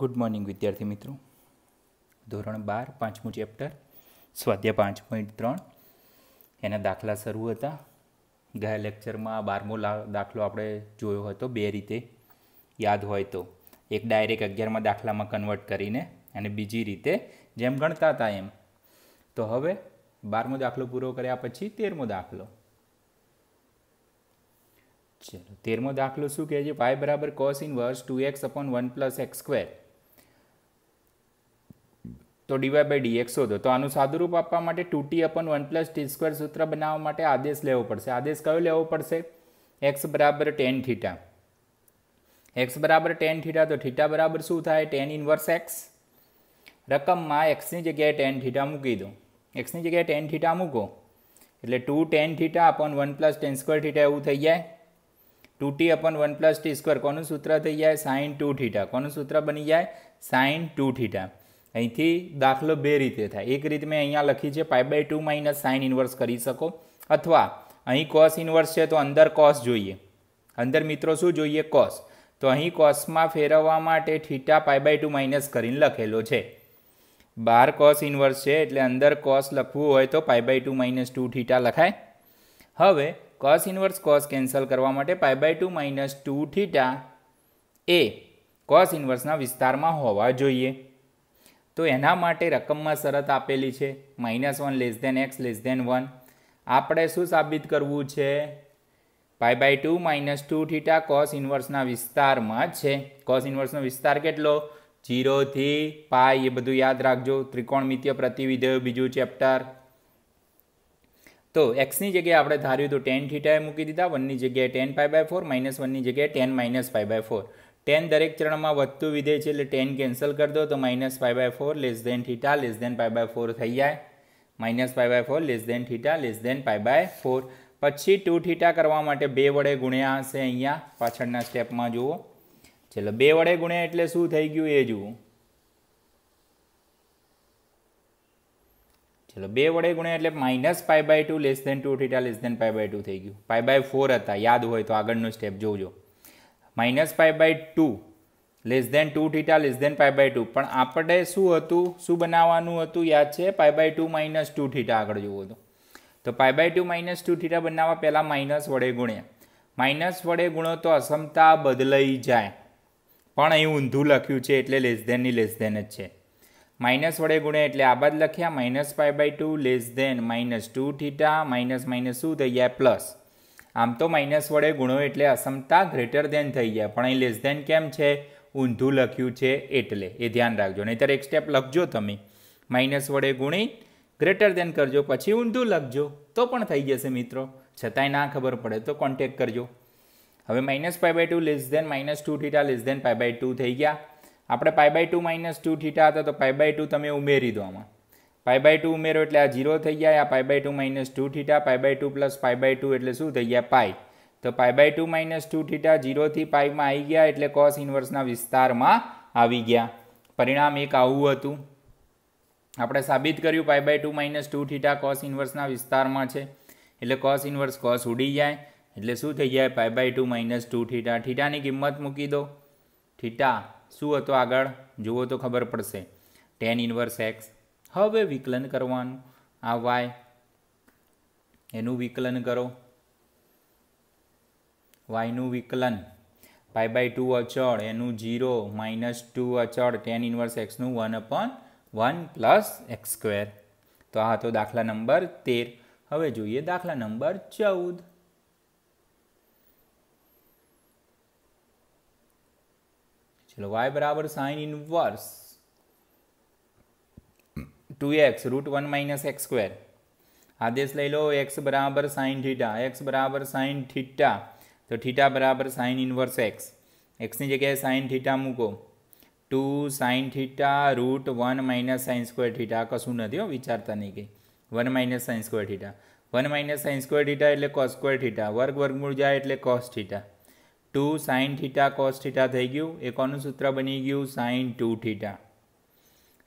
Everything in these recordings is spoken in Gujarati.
ગુડ મોર્નિંગ વિદ્યાર્થી મિત્રો ધોરણ બાર પાંચમું ચેપ્ટર સ્વાધ્યાય પાંચ પોઈન્ટ ત્રણ એના દાખલા શરૂ હતા ગયા લેક્ચરમાં બારમો દાખલો આપણે જોયો હતો બે રીતે યાદ હોય તો એક ડાયરેક્ટ અગિયારમાં દાખલામાં કન્વર્ટ કરીને અને બીજી રીતે જેમ ગણતા હતા એમ તો હવે બારમો દાખલો પૂરો કર્યા પછી તેરમો દાખલો ચલો તેરમો દાખલો શું કહે છે પાય બરાબર cos inverse two x upon one plus x square તો ડીવાય બાય ડીએક્સ શોધો તો આનું સાદુરૂપ આપવા માટે two t upon one plus t square સૂત્ર બનાવવા માટે આદેશ લેવો પડશે આદેશ કયો લેવો પડશે એક્સ બરાબર ટેન થીટા એક્સ બરાબર ટેન થીટા તો થીટા બરાબર શું થાય ટેન ઇન્વર્સ એક્સ રકમમાં એક્સની જગ્યાએ ટેન થીટા મૂકી દો એક્સની જગ્યાએ ટેન થીટા મૂકો એટલે two tan theta upon one plus tan square theta એવું થઈ જાય two t upon one plus t square કોનું સૂત્ર થઈ જાય સાઇન ટુ થીટા કોનું સૂત્ર બની જાય સાઇન ટુ થીટા અહીંથી દાખલો બે રીતે થાય એક રીત મેં અહીંયા લખી છે pi by two minus sine inverse કરી શકો અથવા અહીં કોસ ઇન્વર્સ છે તો અંદર કોસ જોઈએ અંદર મિત્રો શું જોઈએ કોસ તો અહીં કોસમાં ફેરવવા માટે theta pi by two minus કરીને લખેલો છે બાર કોસ ઇન્વર્સ છે એટલે અંદર કોસ લખવું હોય તો pi by two minus two theta લખાય હવે કોસ ઇન્વર્સ કોસ કેન્સલ કરવા માટે pi by two minus two theta એ કોસ ઇન્વર્સના વિસ્તારમાં હોવા જોઈએ તો એના માટે રકમમાં શરત આપેલી છે minus one less than x less than one આપણે શું સાબિત કરવું છે pi by two minus two theta cos ઇન્વર્સના વિસ્તારમાં જ છે કોસ ઇન્વર્સનો વિસ્તાર કેટલો જીરોથી પાય એ બધું યાદ રાખજો ત્રિકોણમિતીય પ્રતિવિધેય બીજું ચેપ્ટર તો એક્સની જગ્યાએ આપણે ધાર્યું તો ટેન થીટાએ મૂકી દીધા વનની જગ્યાએ tan pi by four minus વનની જગ્યાએ tan minus pi by four tan દરેક ચરણમાં વધતું વિધેય છે એટલે ટેન કેન્સલ કરી દો તો minus pi by four less than theta less than pi by four થઈ જાય minus pi by four less than theta less than pi by four પછી ટુ થીટા કરવા માટે બે વડે ગુણ્યા હશે અહીંયા પાછળના સ્ટેપમાં જુઓ ચલો બે વડે ગુણ્યા એટલે શું થઈ ગયું એ જુઓ ચલો બે વડે ગુણ્યા એટલે minus pi by two less than two theta less than pi by two થઈ ગયું પાઈ બાય ફોર હતા યાદ હોય તો આગળનો સ્ટેપ જોજો minus pi by two less than two theta less than pi by two પણ આપણે શું હતું શું બનાવવાનું હતું યાદ છે pi by two minus two theta આગળ જોવું હતું તો pi by two minus two theta બનાવવા પહેલાં માઇનસ વડે ગુણ્યા માઇનસ વડે ગુણો તો અસમતા બદલાઈ જાય પણ અહીં ઊંધું લખ્યું છે એટલે લેસ દેનની લેસ દેન જ છે માઇનસ વડે ગુણ્યા એટલે આ બાદ લખ્યા minus pi by two less than minus two theta minus minus શું થઈ ગયા પ્લસ આમ તો માઇનસ વડે ગુણો એટલે અસમતા ગ્રેટર દેન થઈ જાય પણ અહીં લેસ દેન કેમ છે ઊંધું લખ્યું છે એટલે એ ધ્યાન રાખજો નહીંતર એક સ્ટેપ લખજો તમે માઇનસ વડે ગુણી ગ્રેટર દેન કરજો પછી ઊંધું લખજો તો પણ થઈ જશે મિત્રો છતાંય ના ખબર પડે તો કોન્ટેક કરજો હવે minus pi by two less than minus two theta less than pi by two થઈ ગયા આપણે pi by two minus two theta હતા તો પાઈ બાય ટુ તમે ઉમેરી દો આમાં પાઈ બાય ટુ ઉમેરો એટલે આ જીરો થઈ ગયા આ pi by two minus two theta pi by two plus pi by two એટલે શું થઈ ગયા પાઈ તો pi by two minus two theta જીરોથી પાઈમાં આવી ગયા એટલે કોસ ઇન્વર્સના વિસ્તારમાં આવી ગયા પરિણામ એક આવું હતું આપણે સાબિત કર્યું pi by two minus two theta cos ઇન્વર્સના વિસ્તારમાં છે એટલે કોસ ઇન્વર્સ કોસ ઉડી જાય એટલે શું થઈ જાય pi by two minus two theta થીટાની કિંમત મૂકી દો થીટા શું હતો આગળ જુઓ તો ખબર પડશે ટેન ઇન્વર્સ એક્સ હવે વિકલન કરવાનું આ વાય એનું વિકલન કરો વાયનું વિકલન પાઈ બાય ટુ અચળ એનું જીરો માઇનસ ટુ અચળ ટેન ઇન્વર્સ એક્સનું one upon one plus x square તો આ હતો દાખલા નંબર તેર હવે જોઈએ દાખલા નંબર ચૌદ ચલો વાય બરાબર સાઇન ઇન્વર્સ 2x √1 - x² आदेश ले लो x = sin θ x = sin θ तो θ = sin⁻¹x x ની જગ્યાએ sin θ મૂકો 2 sin θ √1 - sin² θ આ કશું નથી હો વિચારતા નહી ગઈ 1 - sin² θ 1 - sin² θ એટલે cos² θ √√ મૂલ્ય જાય એટલે cos θ 2 sin θ cos θ થઈ ગયું એક કોણનું સૂત્ર બની ગયું sin 2 θ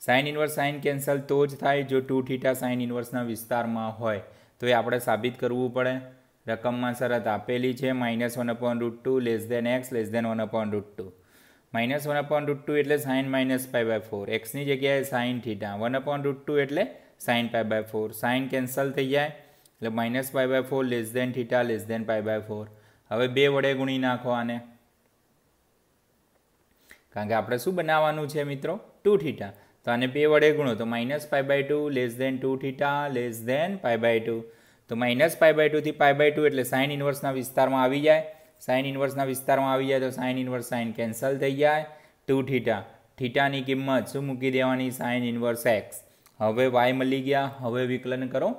sine inverse sine cancel તો જ થાય જો ટુ થીટા સાઇન ઇન્વર્સના વિસ્તારમાં હોય તો એ આપણે સાબિત કરવું પડે રકમમાં શરત આપેલી છે minus one upon root two less than x less than one upon root two minus one upon root two એટલે sine minus pi by four એક્સની જગ્યાએ sine theta one upon root two એટલે sine pi by four sine cancel થઈ જાય એટલે minus pi by four less than theta less than pi by four હવે બે વડે ગુણી નાખો આને કારણ કે આપણે શું બનાવવાનું છે મિત્રો ટુ થીટા તો આને બે વડે ગુણો તો minus pi by two less than two theta less than pi by two તો માઇનસ પાય બાય ટુથી પાય બાય ટુ એટલે સાઇન ઇન્વર્સના વિસ્તારમાં આવી જાય સાઇન ઇન્વર્સના વિસ્તારમાં આવી જાય તો સાઇન ઇન્વર્સ સાઇન કેન્સલ થઈ જાય ટુ થીટા થીટાની કિંમત શું મૂકી દેવાની સાઇન ઇન્વર્સ એક્સ હવે વાય મળી ગયા હવે વિકલન કરો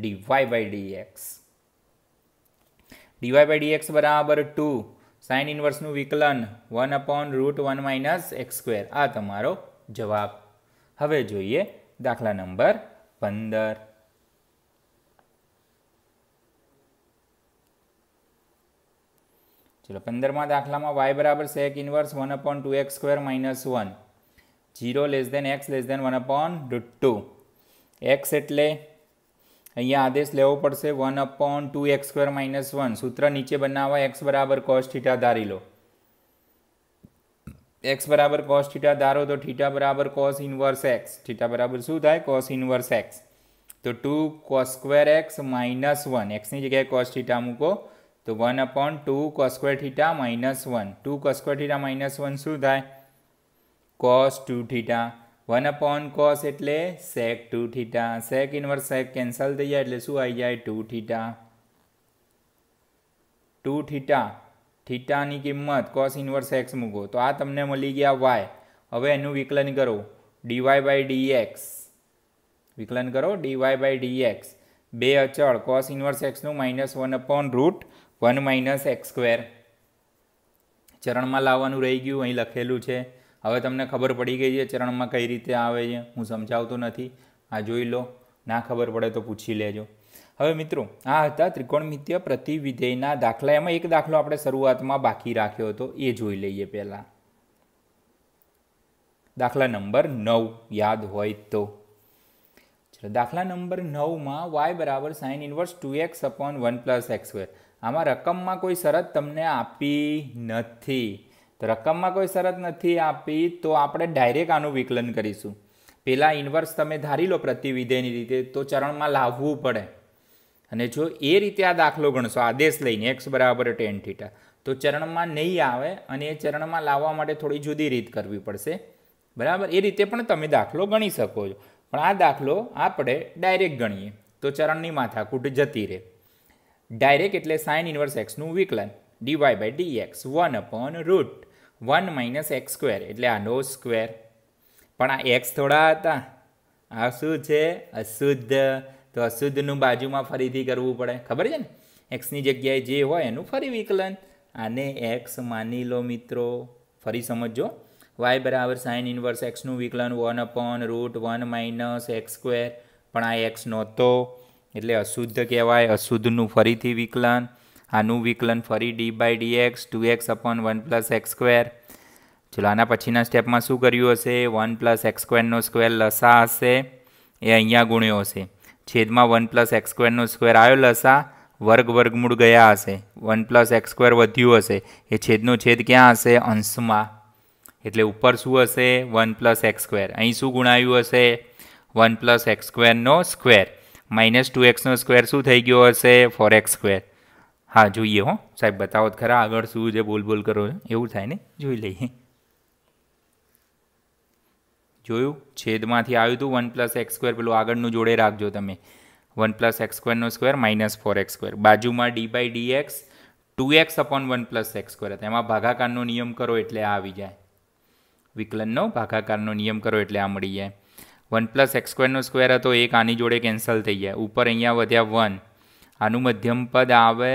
d y by d x d y by d x બરાબર ટુ સાઇન ઇન્વર્સનું વિકલન one upon root one minus x square આ તમારો જવાબ हमें जोइए दाखला नंबर 15 चलो 15 में दाखला में y = sec⁻¹ 1 / 2x² - 1 0 <= x <= 1 / √2 x એટલે અહીંયા આદેશ લેવો પડશે 1 / 2x² - 1 સૂત્ર નીચે બનાવ x = cos θ ધારી લો एक्स बराबर कॉस थीटा धारो तो थीटा बराबर कॉस इनवर्स एक्स थीटा बराबर शू कॉस इनवर्स एक्स तो two cos square x minus one x की जगह कॉस थीटा मूको तो one upon two cos square theta minus one two cos square theta minus one शू cos two theta one upon cos एट sec two theta sec inverse sec cancel थी जाए शू आई जाए टू थीटा टू थीटा થીટાની કિંમત કોસ ઇન્વર્સ એક્સ મૂકો તો આ તમને મળી ગયા વાય હવે એનું વિકલન કરો ડીવાય બાય ડી એક્સ વિકલન કરો ડીવાય બાય ડી એક્સ બે અચળ કોસ ઇન્વર્સ એક્સનું minus one upon root one minus x square ચરણમાં લાવવાનું રહી ગયું અહીં લખેલું છે હવે તમને ખબર પડી ગઈ છે ચરણમાં કઈ રીતે આવે છે હું સમજાવતો નથી આ જોઈ લો ના ખબર પડે તો પૂછી લેજો હવે મિત્રો આ હતા ત્રિકોણમિત્ય પ્રતિવિધેયના દાખલા એમાં એક દાખલો આપણે શરૂઆતમાં બાકી રાખ્યો હતો એ જોઈ લઈએ પહેલાં દાખલા નંબર નવ યાદ હોય તો દાખલા નંબર નવમાં વાય બરાબર sine inverse two x upon one plus x આમાં રકમમાં કોઈ શરત તમને આપી નથી તો રકમમાં કોઈ શરત નથી આપી તો આપણે ડાયરેક્ટ આનું વિકલન કરીશું પહેલાં ઇન્વર્સ તમે ધારી લો પ્રતિવિધેયની રીતે તો ચરણમાં લાવવું પડે અને જો એ રીતે આ દાખલો ગણશો આદેશ લઈને એક્સ બરાબર ટેન થીટા તો ચરણમાં નહીં આવે અને એ ચરણમાં લાવવા માટે થોડી જુદી રીત કરવી પડશે બરાબર એ રીતે પણ તમે દાખલો ગણી શકો છો પણ આ દાખલો આપણે ડાયરેક્ટ ગણીએ તો ચરણની માથાકૂટ જતી રહે ડાયરેક્ટ એટલે સાઇન ઇન્વર્સ એક્સનું વિકલન d y by d x one upon root one minus x square એટલે આનો સ્ક્વેર પણ આ એક્સ થોડા હતા આ શું છે અશુદ્ધ તો અશુદ્ધનું બાજુમાં ફરીથી કરવું પડે ખબર છે ને એક્સની જગ્યાએ જે હોય એનું ફરી વિકલન આને એક્સ માની લો મિત્રો ફરી સમજો વાય બરાબર સાઇન ઇન્વર્સ એક્સનું વિકલન one upon root one minus x square પણ આ એક્સ નહોતો એટલે અશુદ્ધ કહેવાય અશુદ્ધનું ફરીથી વિકલન આનું વિકલન ફરી d by d x two x upon one plus x square ચલો આના પછીના સ્ટેપમાં શું કર્યું હશે વન પ્લસ એક્સ સ્ક્વેરનો સ્ક્વેર લસા હશે એ અહીંયા ગુણ્યો હશે છેદમાં વન પ્લસ એક્સ સ્ક્વેરનો સ્ક્વેર આવ્યો લસા વર્ગ વર્ગમૂળ ગયા હશે વન પ્લસ એક્સ સ્ક્વેર વધ્યું હશે એ છેદનો છેદ ક્યાં હશે અંશમાં એટલે ઉપર શું હશે વન પ્લસ એક્સ સ્ક્વેર અહીં શું ગુણાયું હશે વન પ્લસ એક્સ સ્ક્વેરનો સ્ક્વેર માઇનસ ટુ એક્સનો સ્ક્વેર શું થઈ ગયો હશે ફોર એક્સ સ્ક્વેર હા જોઈએ હો સાહેબ બતાવો ખરા આગળ શું છે બોલ બોલ કરો એવું થાય ને જોઈ લઈએ જોયું છેદમાંથી આવ્યું હતું વન પ્લસ એક્સ સ્ક્વેર પેલું આગળનું જોડે રાખજો તમે વન પ્લસ એક્સ સ્ક્વેરનો square minus four x square બાજુમાં d by d x two x upon one plus x square હતા એમાં ભાગાકારનો નિયમ કરો એટલે આ આવી જાય વિકલનનો ભાગાકારનો નિયમ કરો એટલે આ મળી જાય વન પ્લસ એક્સ સ્ક્વેરનો સ્ક્વેર હતો એક આની જોડે કેન્સલ થઈ જાય ઉપર અહીંયા વધ્યા વન આનું મધ્યમ પદ આવે